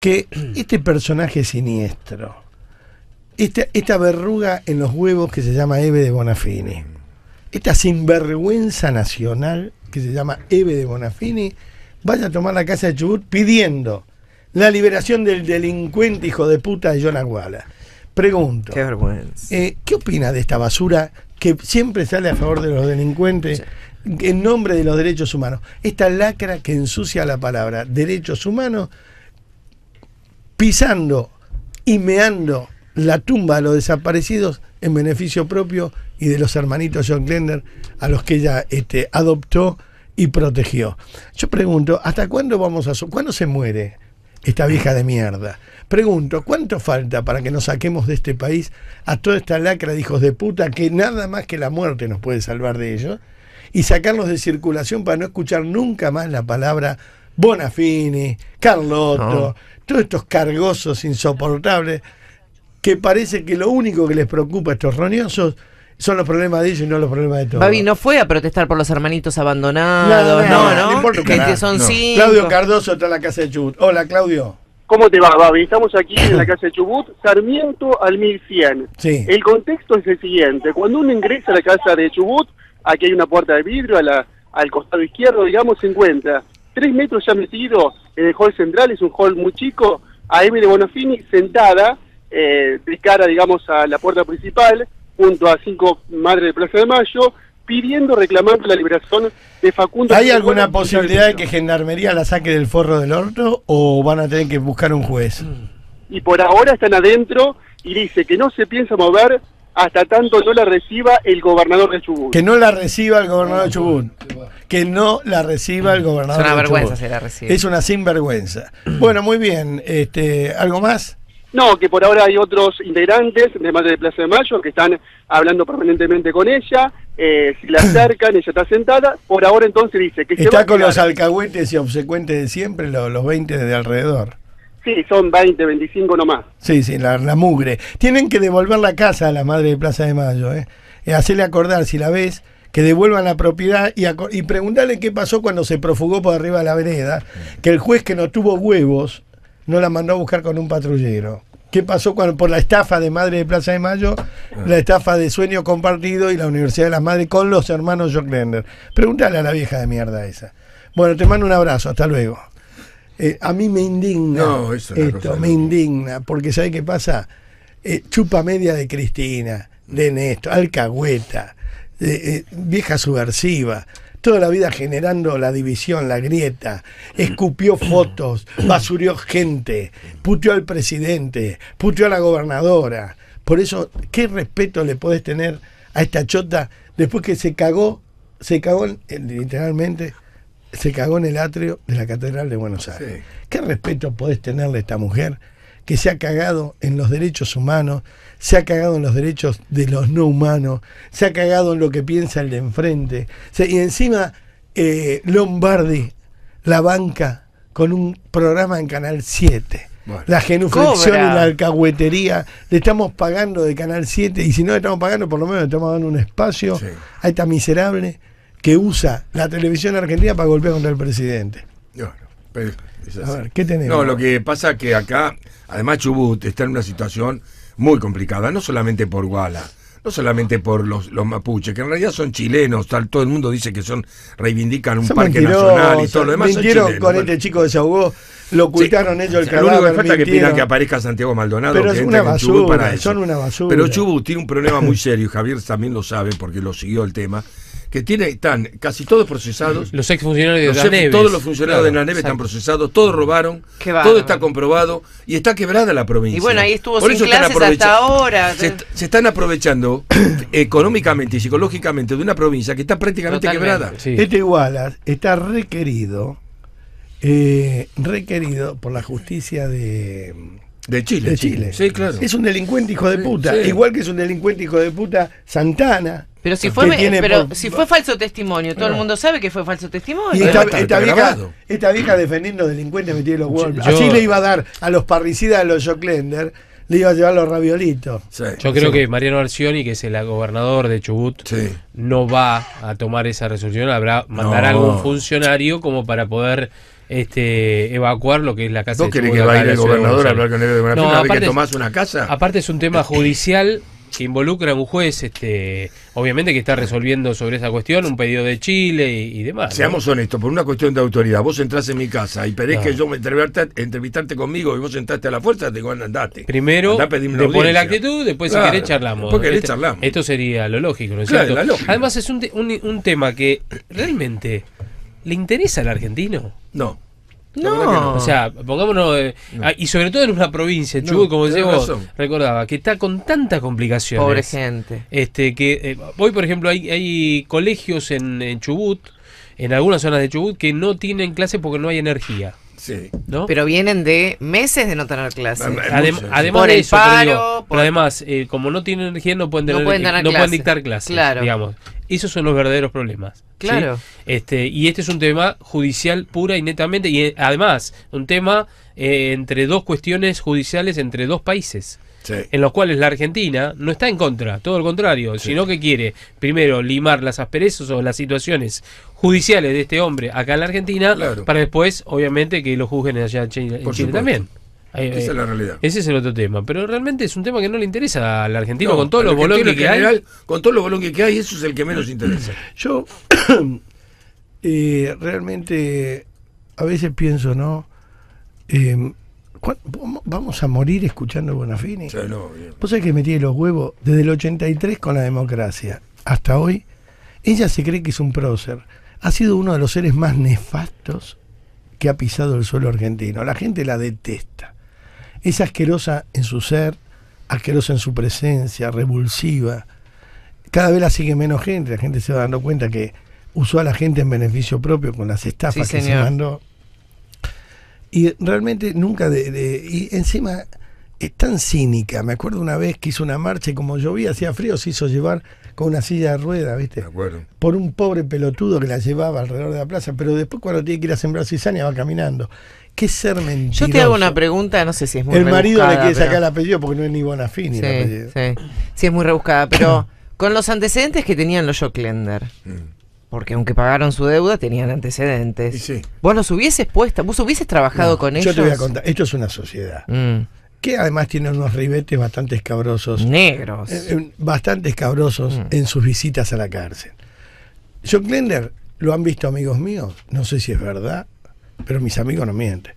que este personaje siniestro, este, esta, verruga en los huevos que se llama Eve de Bonafini, esta sinvergüenza nacional que se llama Eve de Bonafini, vaya a tomar la casa de Chubut pidiendo la liberación del delincuente hijo de puta de John Aguala. Pregunto. Qué vergüenza. Eh, ¿Qué opina de esta basura que siempre sale a favor de los delincuentes en nombre de los derechos humanos? Esta lacra que ensucia la palabra derechos humanos pisando y meando la tumba de los desaparecidos en beneficio propio y de los hermanitos John Glender a los que ella este, adoptó y protegió. Yo pregunto, ¿hasta cuándo vamos a... ¿Cuándo se muere esta vieja de mierda? Pregunto, ¿cuánto falta para que nos saquemos de este país a toda esta lacra de hijos de puta que nada más que la muerte nos puede salvar de ellos? Y sacarlos de circulación para no escuchar nunca más la palabra Bonafini, Carlotto, todos estos cargosos insoportables que parece que lo único que les preocupa a estos roñosos son los problemas de ellos y no los problemas de todos. Babi no fue a protestar por los hermanitos abandonados, no, no, no, son Claudio Cardoso está en la casa de Chubut. Hola, Claudio. ¿Cómo te va, Babi? Estamos aquí en la casa de Chubut, Sarmiento al 1100. Sí. El contexto es el siguiente. Cuando uno ingresa a la casa de Chubut, aquí hay una puerta de vidrio, a la, al costado izquierdo, digamos, se encuentra tres metros ya metido en el hall central, es un hall muy chico, a Emily Bonafini sentada, eh, de cara, digamos, a la puerta principal, junto a cinco madres de Plaza de Mayo, pidiendo, reclamando la liberación de Facundo. ¿Hay alguna posibilidad de que Gendarmería la saque del forro del orto o van a tener que buscar un juez? Y por ahora están adentro y dice que no se piensa mover hasta tanto no la reciba el gobernador de Chubut. Que no la reciba el gobernador de Chubut que no la reciba el mm. gobernador. Es una vergüenza si la recibe. Es una sinvergüenza. Bueno, muy bien. Este, ¿Algo más? No, que por ahora hay otros integrantes de Madre de Plaza de Mayo que están hablando permanentemente con ella. Eh, si la acercan, ella está sentada. Por ahora entonces dice que... Está con los alcahuetes y obsecuentes de siempre, los, 20 de alrededor. Sí, son 20, 25 nomás. Sí, sí, la, mugre. Tienen que devolver la casa a la Madre de Plaza de Mayo. ¿eh? eh Hacerle acordar, si la ves, que devuelvan la propiedad y, pregúntale qué pasó cuando se profugó por arriba de la vereda, que el juez que no tuvo huevos no la mandó a buscar con un patrullero. ¿Qué pasó cuando, por la estafa de Madre de Plaza de Mayo, ah. la estafa de Sueño Compartido y la Universidad de las Madres con los hermanos Jock Lender? Pregúntale a la vieja de mierda esa. Bueno, te mando un abrazo, hasta luego. Eh, a mí me indigna esto, me indigna, porque ¿sabes qué pasa? Eh, chupa media de Cristina, de Néstor, alcahueta. Eh, eh, vieja subversiva, toda la vida generando la división, la grieta, escupió fotos, basurió gente, puteó al presidente, puteó a la gobernadora. Por eso, ¿qué respeto le podés tener a esta chota después que se cagó, se cagó literalmente, se cagó en el atrio de la Catedral de Buenos Aires? ¿Qué respeto podés tenerle a esta mujer que se ha cagado en los derechos humanos, se ha cagado en los derechos de los no humanos, se ha cagado en lo que piensa el de enfrente. y encima eh, Lombardi, la banca, con un programa en Canal 7. la genuflexión y la alcahuetería le estamos pagando de Canal 7 y si no le estamos pagando, por lo menos le estamos dando un espacio a esta miserable que usa la televisión argentina para golpear contra el presidente. ¿qué tenemos? No, lo que pasa es que acá Además, Chubut está en una situación muy complicada, no solamente por Guala, no solamente por los, los mapuches, que en realidad son chilenos, tal, todo el mundo dice que son, reivindican un parque nacional y todo lo demás. son con este chico de Saugó, lo ocultaron ellos el cadáver. Lo único que falta que pidan que aparezca Santiago Maldonado. Pero es una basura, son una basura. Pero Chubut tiene un problema muy serio, Javier también lo sabe porque lo siguió el tema que tiene, están casi todos procesados. Los exfuncionarios de la ex, Todos los funcionarios de la neve están procesados, todos robaron, todo está comprobado y está quebrada la provincia. Y bueno, ahí estuvo Por sin clases hasta ahora. Se, están aprovechando económicamente y psicológicamente de una provincia que está prácticamente quebrada. Este Igualas está requerido, eh, requerido por la justicia de de Chile. De Chile. Sí, claro. Es un delincuente hijo de puta. Igual que es un delincuente hijo de puta Santana. Pero si fue, pero si fue falso testimonio, todo el mundo sabe que fue falso testimonio. esta, vieja, defendiendo delincuentes metidos en los huevos. Así le iba a dar a los parricidas, a los Joclender, le iba a llevar los raviolitos. Yo creo que Mariano Arcioni, que es el gobernador de Chubut, no va a tomar esa resolución. Habrá, mandar algún funcionario como para poder este, evacuar lo que es la casa ¿Vos que vaya el gobernador a hablar con el de aparte, tomás una casa? Aparte es un tema judicial que involucra a un juez, este, obviamente que está resolviendo sobre esa cuestión, un pedido de Chile y, demás. Seamos honestos, por una cuestión de autoridad, vos entras en mi casa y pedís que yo me entrevistarte, entrevistarte conmigo y vos entraste a la fuerza, te digo, andate. Primero, le pone la actitud, después si querés este, charlamos. Esto sería lo lógico, ¿no es cierto? Además es un tema que realmente... ¿Le interesa al argentino? No. No. O sea, pongámonos. Eh, ah, y sobre todo en una provincia, Chubut, como decíamos, recordaba, que está con tantas complicaciones. Pobre gente. Este, que eh, hoy, por ejemplo, hay, colegios en Chubut en algunas zonas de Chubut que no tienen clase porque no hay energía. Sí. ¿no? Pero vienen de meses de no tener clases. además por eso, paro, además, eh, como no tienen energía, no pueden, eh, dictar clases. Claro. Digamos. Esos son los verdaderos problemas. Claro. Este, y este es un tema judicial pura y netamente, y eh, además, un tema entre dos cuestiones judiciales entre dos países en los cuales la Argentina no está en contra, todo lo contrario, sino que quiere primero limar las asperezas o las situaciones judiciales de este hombre acá en la Argentina, para después, obviamente, que lo juzguen allá en Chile, también. Esa es eh, la realidad. Ese es el otro tema. Pero realmente es un tema que no le interesa al argentino con todos los bolones que hay. Con todos los bolones que hay, eso es el que menos interesa. Yo eh, realmente a veces pienso, ¿no? Eh, ¿Vamos a morir escuchando Bonafini? Vos sabés que los huevos desde el 83 con la democracia hasta hoy. Ella se cree que es un prócer. Ha sido uno de los seres más nefastos que ha pisado el suelo argentino. La gente la detesta. Es asquerosa en su ser, asquerosa en su presencia, revulsiva. Cada vez la sigue menos gente. La gente se va dando cuenta que usó a la gente en beneficio propio con las estafas que se mandó. Y realmente nunca de, y encima es tan cínica. Me acuerdo una vez que hizo una marcha y como llovía, hacía frío, se hizo llevar con una silla de ruedas, ¿viste? acuerdo. Por un pobre pelotudo que la llevaba alrededor de la plaza, pero después cuando tiene que ir a sembrar cizaña va caminando. Qué ser mentiroso. Yo te hago una pregunta, no sé si es muy El marido le quiere sacar el apellido porque no es ni Bonafini sí, el apellido. Sí. sí, es muy rebuscada, pero con los antecedentes que tenían los Joclender Mm porque aunque pagaron su deuda, tenían antecedentes. Sí. Vos los hubieses puesto, vos hubieses trabajado con ellos. Yo te voy a contar, esto es una sociedad. Mm. Que además tiene unos ribetes bastante escabrosos. Negros. Eh, eh, bastante escabrosos mm. en sus visitas a la cárcel. John Glender, lo han visto amigos míos, no sé si es verdad, pero mis amigos no mienten.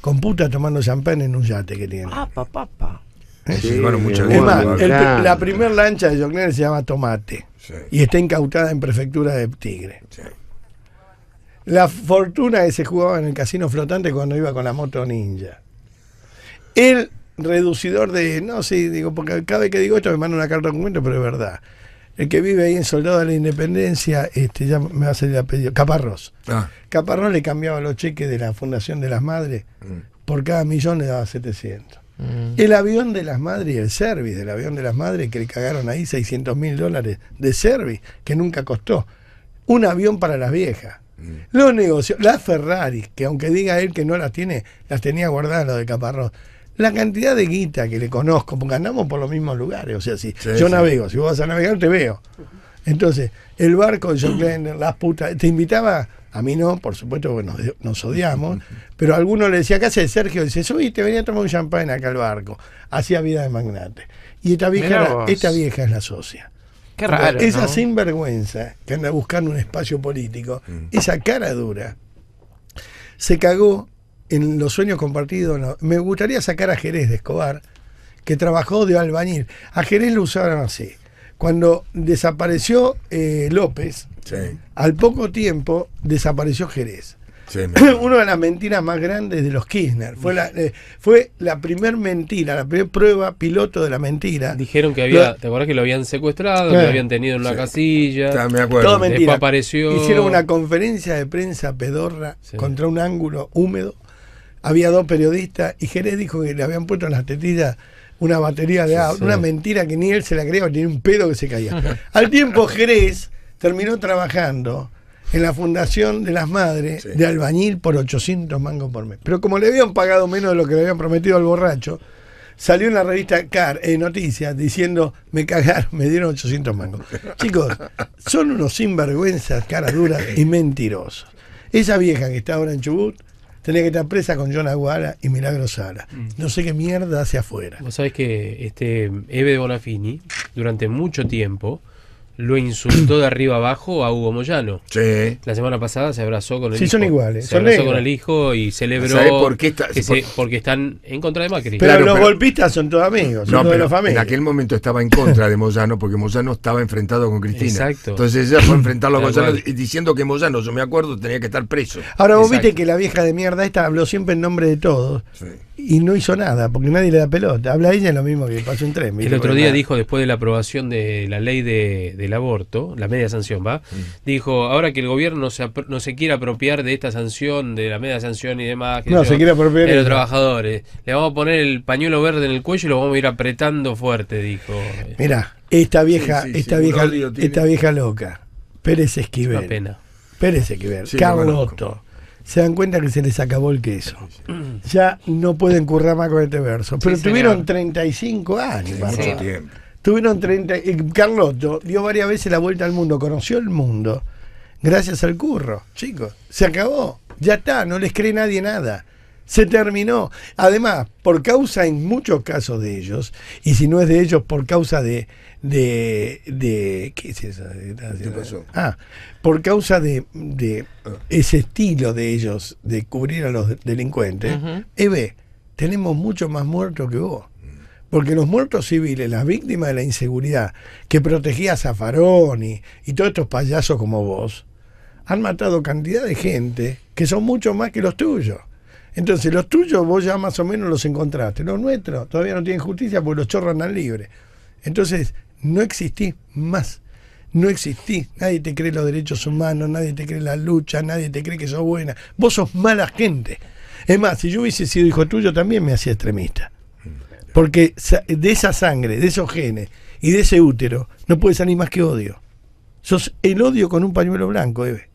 Con puta tomando champán en un yate que tiene. Ah, papá, papá. ¿Eh? Sí, es más, la primera lancha de John Glender se llama Tomate y está incautada en prefectura de Tigre. La fortuna que se jugaba en el casino flotante cuando iba con la moto ninja. El reducidor de. No, sé digo, porque cada vez que digo esto me manda una carta de documento, pero es verdad. El que vive ahí en Soldado de la Independencia, este, ya me hace a salir el apellido, ah. Caparrós. le cambiaba los cheques de la Fundación de las Madres, mm. por cada millón le daba 700. Mm. El avión de las madres y el service, del avión de las madres que le cagaron ahí 600 mil dólares de service, que nunca costó. Un avión para las viejas. Mm. Los negocios, las Ferraris, que aunque diga él que no las tiene, las tenía guardadas los de Caparrós. La cantidad de guita que le conozco, porque andamos por los mismos lugares. O sea, si yo navego, si vos vas a navegar, te veo. Entonces, el barco de John las putas, te invitaba a mí no, por supuesto, porque nos, odiamos. Pero a alguno le decía, ¿qué hace Sergio? dice, te venía a tomar un champán acá al barco. Hacía vida de magnate. Y esta vieja, esta vieja es la socia. Qué raro. Esa sinvergüenza que anda buscando un espacio político, mm. esa cara dura, se cagó en los sueños compartidos. Me gustaría sacar a Jerez de Escobar, que trabajó de albañil. A Jerez lo usaron así. Cuando desapareció eh, López, al poco tiempo desapareció Jerez. Fue Una de las mentiras más grandes de los Kirchner. Fue la, eh, primer mentira, la primera prueba piloto de la mentira. Dijeron que había, ¿te acuerdas que lo habían secuestrado, que lo habían tenido en una casilla? acuerdo. Todo mentira. Hicieron una conferencia de prensa pedorra contra un ángulo húmedo. Había dos periodistas y Jerez dijo que le habían puesto en las tetillas una batería de agua, una mentira que ni él se la creía, tiene un pedo que se caía. Al tiempo Jerez terminó trabajando en la Fundación de las Madres de albañil por 800 mangos por mes. Pero como le habían pagado menos de lo que le habían prometido al borracho, salió en la revista Car en eh, Noticias diciendo, me cagaron, me dieron 800 mangos. Chicos, son unos sinvergüenzas, cara duras y mentirosos. Esa vieja que está ahora en Chubut tenía que estar presa con John Aguara y Milagro Sara. Mm. No sé qué mierda hacia afuera. Vos sabés que este Eve de Bonafini, durante mucho tiempo, lo insultó de arriba abajo a Hugo Moyano. Sí. La semana pasada se abrazó con el hijo. Sí, son iguales. Se abrazó con el hijo y celebró. Por qué está, porque están en contra de Macri. Pero los golpistas son todos amigos. no, pero los en aquel momento estaba en contra de Moyano porque Moyano estaba enfrentado con Cristina. Exacto. Entonces ella fue a enfrentarlo a Moyano diciendo que Moyano, yo me acuerdo, tenía que estar preso. Ahora vos viste que la vieja de mierda esta habló siempre en nombre de todos. Sí y no hizo nada, porque nadie le da pelota. Habla ella lo mismo que pasó en tren. El otro día dijo, después de la aprobación de la ley de, del aborto, la media sanción, ¿va? Mm. Dijo, ahora que el gobierno no se quiere apropiar de esta sanción, de la media sanción y demás, no, de los trabajadores, le vamos a poner el pañuelo verde en el cuello y lo vamos a ir apretando fuerte, dijo. Mira, esta vieja, esta vieja, esta vieja loca, Pérez Esquivel. Es una pena. Pérez Esquivel, Carlotto se dan cuenta que se les acabó el queso. Ya no pueden currar más con este verso. Pero tuvieron 35 años. Sí, tiempo Tuvieron 30... Carlotto dio varias veces la vuelta al mundo, conoció el mundo. Gracias al curro, chicos. Se acabó. Ya está, no les cree nadie nada. Se terminó. Además, por causa en muchos casos de ellos, y si no es de ellos, por causa de. de, ¿Qué es eso? Ah, por causa de, ah. ese estilo de ellos de cubrir a los delincuentes, Eve, tenemos mucho más muertos que vos. Porque los muertos civiles, las víctimas de la inseguridad, que protegía a y, y todos estos payasos como vos, han matado cantidad de gente que son mucho más que los tuyos. Entonces, los tuyos vos ya más o menos los encontraste. Los nuestros todavía no tienen justicia porque los chorros al libre. Entonces, no existís más. No existís. Nadie te cree los derechos humanos, nadie te cree la lucha, nadie te cree que sos buena. Vos sos mala gente. Es más, si yo hubiese sido hijo tuyo, también me hacía extremista. Porque de esa sangre, de esos genes y de ese útero, no puede salir más que odio. Sos el odio con un pañuelo blanco, Eve.